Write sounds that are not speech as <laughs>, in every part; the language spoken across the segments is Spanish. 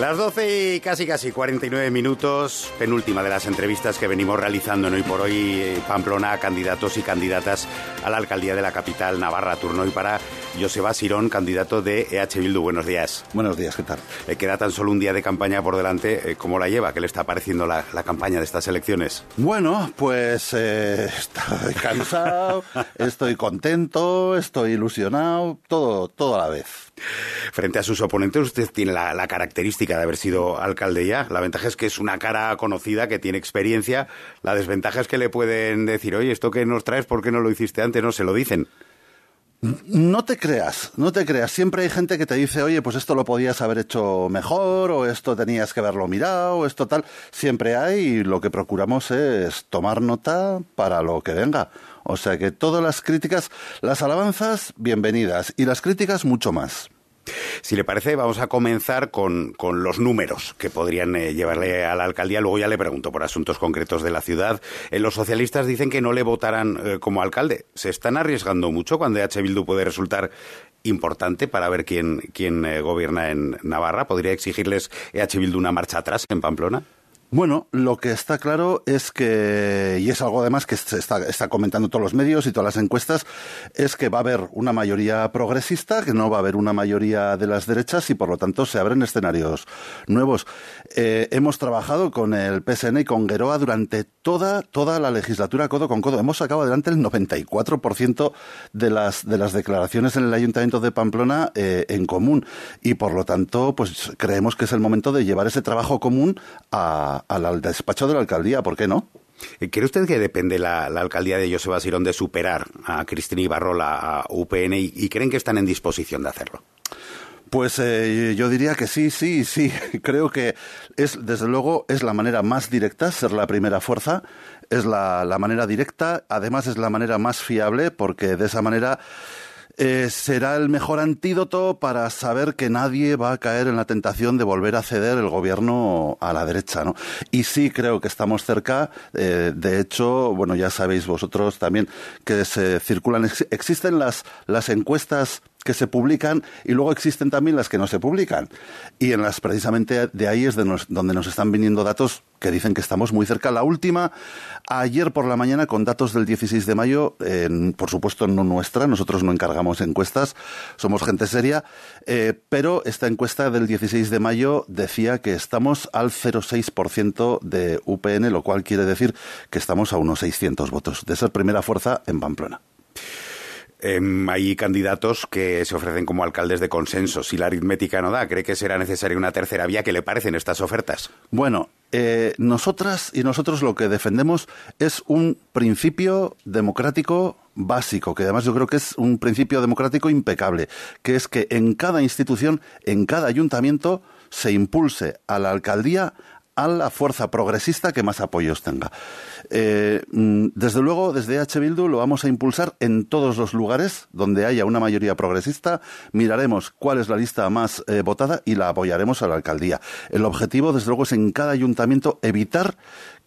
Las 12 y casi casi 49 minutos, penúltima de las entrevistas que venimos realizando en hoy por hoy eh, Pamplona candidatos y candidatas a la alcaldía de la capital Navarra. Turno y para Joseba Sirón, candidato de EH Bildu. Buenos días. Buenos días, ¿qué tal? Le queda tan solo un día de campaña por delante. Eh, ¿Cómo la lleva? ¿Qué le está pareciendo la, campaña de estas elecciones? Bueno, pues eh, <laughs> estoy cansado, <laughs> estoy contento, estoy ilusionado, todo, todo a la vez. Frente a sus oponentes, usted tiene la característica de haber sido alcalde ya. La ventaja es que es una cara conocida que tiene experiencia. La desventaja es que le pueden decir, oye, esto que nos traes, ¿por qué no lo hiciste antes? No se lo dicen. No te creas, no te creas. Siempre hay gente que te dice, oye, pues esto lo podías haber hecho mejor, o esto tenías que haberlo mirado, o esto tal. Siempre hay, y lo que procuramos es tomar nota para lo que venga. O sea que todas las críticas, las alabanzas, bienvenidas, y las críticas mucho más. Si le parece, vamos a comenzar con, con los números que podrían eh, llevarle a la alcaldía. Luego ya le pregunto por asuntos concretos de la ciudad. Eh, los socialistas dicen que no le votarán eh, como alcalde. ¿Se están arriesgando mucho cuando EH Bildu puede resultar importante para ver quién, quién gobierna en Navarra? ¿Podría exigirles EH Bildu una marcha atrás en Pamplona? Bueno, lo que está claro es que, y es algo además que se está, comentando todos los medios y todas las encuestas, es que va a haber una mayoría progresista, que no va a haber una mayoría de las derechas y por lo tanto se abren escenarios nuevos. Eh, hemos trabajado con el PSN y con Geroa durante toda, toda la legislatura codo con codo. Hemos sacado adelante el 94% de las, de las declaraciones en el Ayuntamiento de Pamplona eh, en común y por lo tanto pues creemos que es el momento de llevar ese trabajo común a al despacho de la alcaldía, ¿por qué no? Eh, ¿Cree usted que depende la, alcaldía de Joseba Basirón de superar a Cristina Ibarrola, a UPN, y, creen que están en disposición de hacerlo? Pues eh, yo diría que sí, sí, sí. <laughs> Creo que es, desde luego, es la manera más directa ser la primera fuerza, es la manera directa, además es la manera más fiable, porque de esa manera eh, será el mejor antídoto para saber que nadie va a caer en la tentación de volver a ceder el gobierno a la derecha. ¿no? Y sí creo que estamos cerca. Eh, de hecho, bueno, ya sabéis vosotros también que se circulan, existen las, las encuestas que se publican y luego existen también las que no se publican. Y en las precisamente de ahí es de donde nos están viniendo datos que dicen que estamos muy cerca. La última, ayer por la mañana, con datos del 16 de mayo, por supuesto no nuestra, nosotros no encargamos encuestas, somos gente seria, eh, pero esta encuesta del 16 de mayo decía que estamos al 0,6% de UPN, lo cual quiere decir que estamos a unos 600 votos de esa primera fuerza en Pamplona. Em, hay candidatos que se ofrecen como alcaldes de consenso. Si la aritmética no da, ¿cree que será necesaria una tercera vía? ¿Qué le parecen estas ofertas? Bueno, eh, nosotras y nosotros lo que defendemos es un principio democrático básico, que además yo creo que es un principio democrático impecable, que es que en cada institución, en cada ayuntamiento, se impulse a la alcaldía a la fuerza progresista que más apoyos tenga. Eh, mm, desde luego, desde H. Bildu lo vamos a impulsar en todos los lugares donde haya una mayoría progresista. Miraremos cuál es la lista más eh, votada y la apoyaremos a la alcaldía. El objetivo, desde luego, es en cada ayuntamiento evitar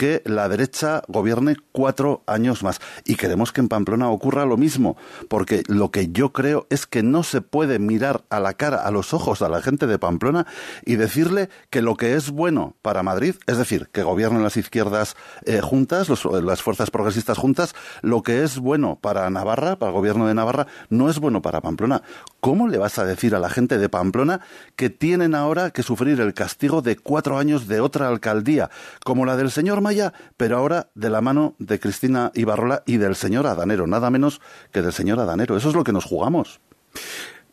que la derecha gobierne cuatro años más. Y queremos que en Pamplona ocurra lo mismo, porque lo que yo creo es que no se puede mirar a la cara, a los ojos a la gente de Pamplona y decirle que lo que es bueno para Madrid, es decir, que gobiernen las izquierdas eh, juntas, las fuerzas progresistas juntas, lo que es bueno para Navarra, para el gobierno de Navarra, no es bueno para Pamplona. ¿Cómo le vas a decir a la gente de Pamplona que tienen ahora que sufrir el castigo de cuatro años de otra alcaldía, como la del señor pero ahora de la mano de Cristina Ibarrola y del señor Adanero, nada menos que del señor Adanero. Eso es lo que nos jugamos.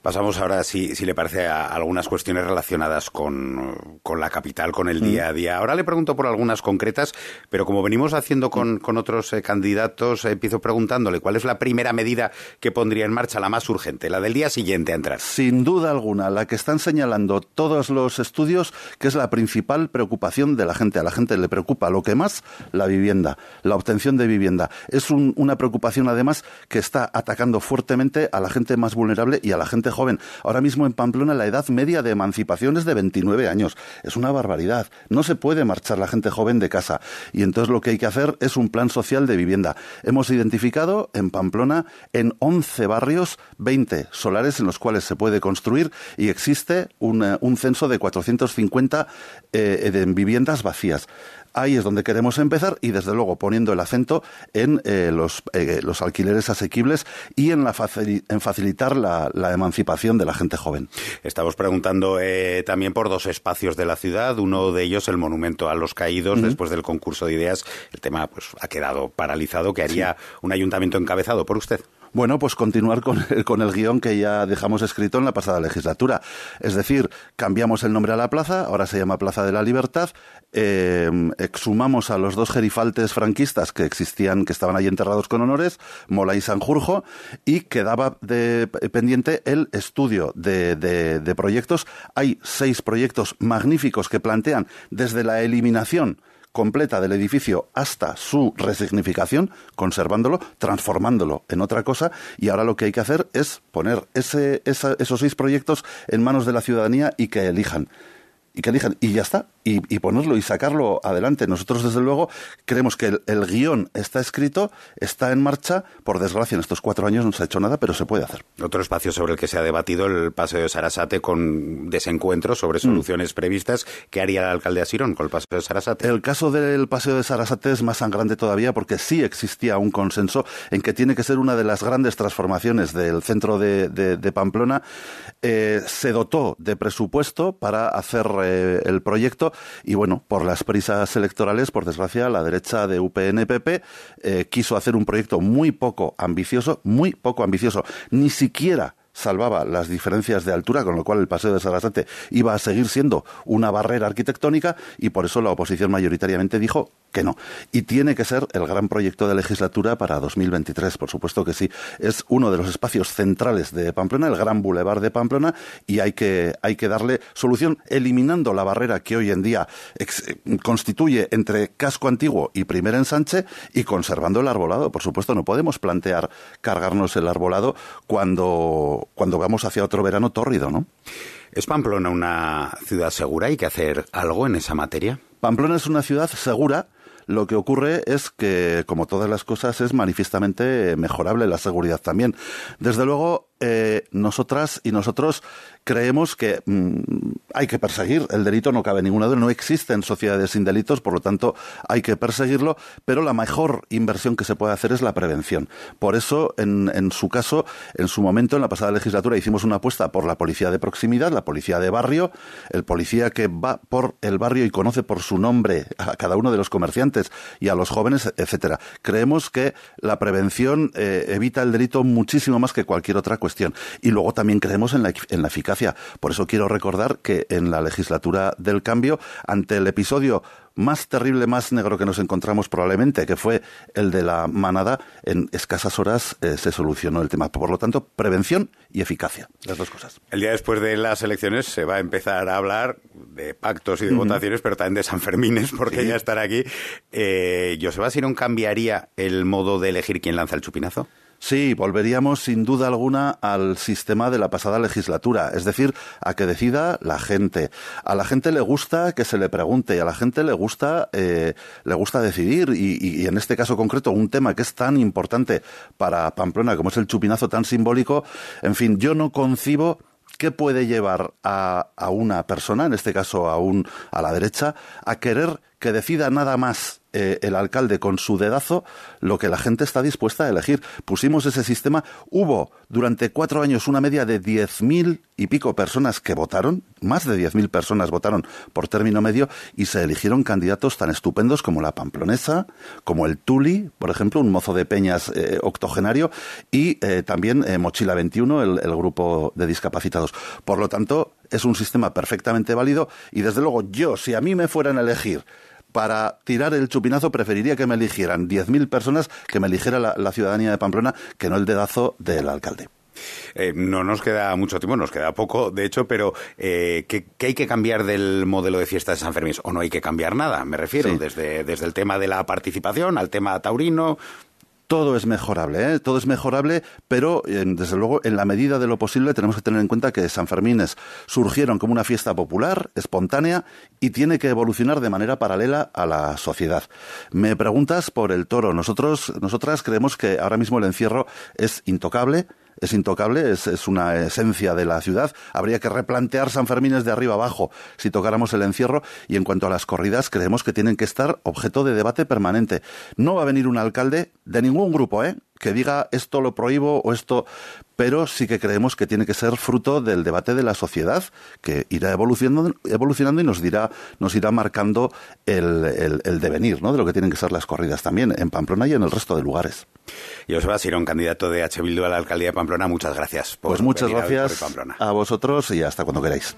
Pasamos ahora, si, si le parece, a algunas cuestiones relacionadas con, la capital, con el mm. día a día. Ahora le pregunto por algunas concretas, pero como venimos haciendo con, mm. otros eh, candidatos, empiezo preguntándole cuál es la primera medida que pondría en marcha, la más urgente, la del día siguiente a entrar. Sin duda alguna, la que están señalando todos los estudios, que es la principal preocupación de la gente. A la gente le preocupa lo que más, la vivienda, la obtención de vivienda. Es una preocupación, además, que está atacando fuertemente a la gente más vulnerable y a la gente joven. Ahora mismo en Pamplona la edad media de emancipación es de 29 años. Es una barbaridad. No se puede marchar la gente joven de casa. Y entonces lo que hay que hacer es un plan social de vivienda. Hemos identificado en Pamplona en 11 barrios 20 solares en los cuales se puede construir y existe un, eh, censo de 450 eh, viviendas vacías. Ahí es donde queremos empezar y desde luego poniendo el acento en eh, los, eh, los, alquileres asequibles y en, la facilitar la, emancipación de la gente joven. Estamos preguntando eh, también por dos espacios de la ciudad, uno de ellos el monumento a los caídos después del concurso de ideas. El tema pues ha quedado paralizado. que haría un ayuntamiento encabezado por usted? Bueno, pues continuar con, con el guión que ya dejamos escrito en la pasada legislatura. Es decir, cambiamos el nombre a la plaza, ahora se llama Plaza de la Libertad, eh, exhumamos a los dos gerifaltes franquistas que existían, que estaban ahí enterrados con honores, Mola y Sanjurjo, y quedaba de, eh, pendiente el estudio de, de proyectos. Hay seis proyectos magníficos que plantean desde la eliminación completa del edificio hasta su resignificación, conservándolo, transformándolo en otra cosa, y ahora lo que hay que hacer es poner ese, esos seis proyectos en manos de la ciudadanía y que elijan. Y que elijan, y ya está, y, ponerlo y sacarlo adelante. Nosotros, desde luego, creemos que el, guión está escrito, está en marcha. Por desgracia, en estos cuatro años no se ha hecho nada, pero se puede hacer. Otro espacio sobre el que se ha debatido el paseo de Sarasate con desencuentros sobre mm. soluciones previstas. ¿Qué haría la alcalde Asirón con el paseo de Sarasate? El caso del paseo de Sarasate es más sangrante todavía porque sí existía un consenso en que tiene que ser una de las grandes transformaciones del centro de, Pamplona. Eh, se dotó de presupuesto para hacer eh, el proyecto y bueno, por las prisas electorales, por desgracia, la derecha de UPNPP eh, quiso hacer un proyecto muy poco ambicioso, muy poco ambicioso. Ni siquiera salvaba las diferencias de altura, con lo cual el Paseo de Sarasate iba a seguir siendo una barrera arquitectónica y por eso la oposición mayoritariamente dijo que no. Y tiene que ser el gran proyecto de legislatura para 2023, por supuesto que sí. Es uno de los espacios centrales de Pamplona, el gran bulevar de Pamplona, y hay que, hay que darle solución eliminando la barrera que hoy en día eh, constituye entre casco antiguo y primer ensanche y conservando el arbolado. Por supuesto, no podemos plantear cargarnos el arbolado cuando cuando vamos hacia otro verano tórrido, ¿no? ¿Es Pamplona una ciudad segura? ¿Hay que hacer algo en esa materia? Pamplona es una ciudad segura, lo que ocurre es que, como todas las cosas, es manifiestamente mejorable la seguridad también. Desde luego, eh, nosotras y nosotros creemos que mm, hay que perseguir el delito, no cabe ninguna duda, no existen sociedades sin delitos, por lo tanto hay que perseguirlo, pero la mejor inversión que se puede hacer es la prevención. Por eso, en, su caso, en su momento, en la pasada legislatura, hicimos una apuesta por la policía de proximidad, la policía de barrio, el policía que va por el barrio y conoce por su nombre a cada uno de los comerciantes y a los jóvenes, etcétera. Creemos que la prevención eh, evita el delito muchísimo más que cualquier otra cosa. Y luego también creemos en la, eficacia. Por eso quiero recordar que en la legislatura del cambio, ante el episodio más terrible, más negro que nos encontramos probablemente, que fue el de la manada, en escasas horas eh, se solucionó el tema. Por lo tanto, prevención y eficacia, las dos cosas. El día después de las elecciones se va a empezar a hablar de pactos y de votaciones, pero también de San Sanfermines, porque ya estará aquí. Eh, Joseba cambiaría el modo de elegir quién lanza el chupinazo. Sí, volveríamos sin duda alguna al sistema de la pasada legislatura, es decir, a que decida la gente. A la gente le gusta que se le pregunte, a la gente le gusta, eh, le gusta decidir y, en este caso concreto un tema que es tan importante para Pamplona como es el chupinazo tan simbólico, en fin, yo no concibo qué puede llevar a, a una persona, en este caso a, un, a la derecha, a querer que decida nada más eh, el alcalde con su dedazo lo que la gente está dispuesta a elegir. Pusimos ese sistema, hubo durante cuatro años una media de diez mil y pico personas que votaron, más de diez mil personas votaron por término medio y se eligieron candidatos tan estupendos como la pamplonesa, como el Tuli, por ejemplo, un mozo de peñas eh, octogenario, y eh, también Mochila 21, el grupo de discapacitados. Por lo tanto, es un sistema perfectamente válido y desde luego yo, si a mí me fueran a elegir para tirar el chupinazo preferiría que me eligieran 10.000 personas que me eligiera la, ciudadanía de Pamplona que no el dedazo del alcalde. Eh, no nos queda mucho tiempo, nos queda poco, de hecho, pero eh, ¿qué, hay que cambiar del modelo de fiesta de San Fermín? ¿O no hay que cambiar nada? Me refiero desde, desde el tema de la participación al tema taurino todo es mejorable, ¿eh? todo es mejorable, pero eh, desde luego en la medida de lo posible tenemos que tener en cuenta que San Fermínes surgieron como una fiesta popular, espontánea, y tiene que evolucionar de manera paralela a la sociedad. Me preguntas por el toro. Nosotros, nosotras creemos que ahora mismo el encierro es intocable, es intocable, es, una esencia de la ciudad. Habría que replantear San Fermín es de arriba abajo si tocáramos el encierro. Y en cuanto a las corridas, creemos que tienen que estar objeto de debate permanente. No va a venir un alcalde de ningún grupo, ¿eh? que diga esto lo prohíbo o esto, pero sí que creemos que tiene que ser fruto del debate de la sociedad que irá evolucionando, evolucionando y nos dirá, nos irá marcando el, devenir, ¿no? De lo que tienen que ser las corridas también en Pamplona y en el resto de lugares. Y Osvaldo si a un candidato de H. Bildu a la alcaldía de Pamplona, muchas gracias. pues muchas gracias a vosotros y hasta cuando queráis.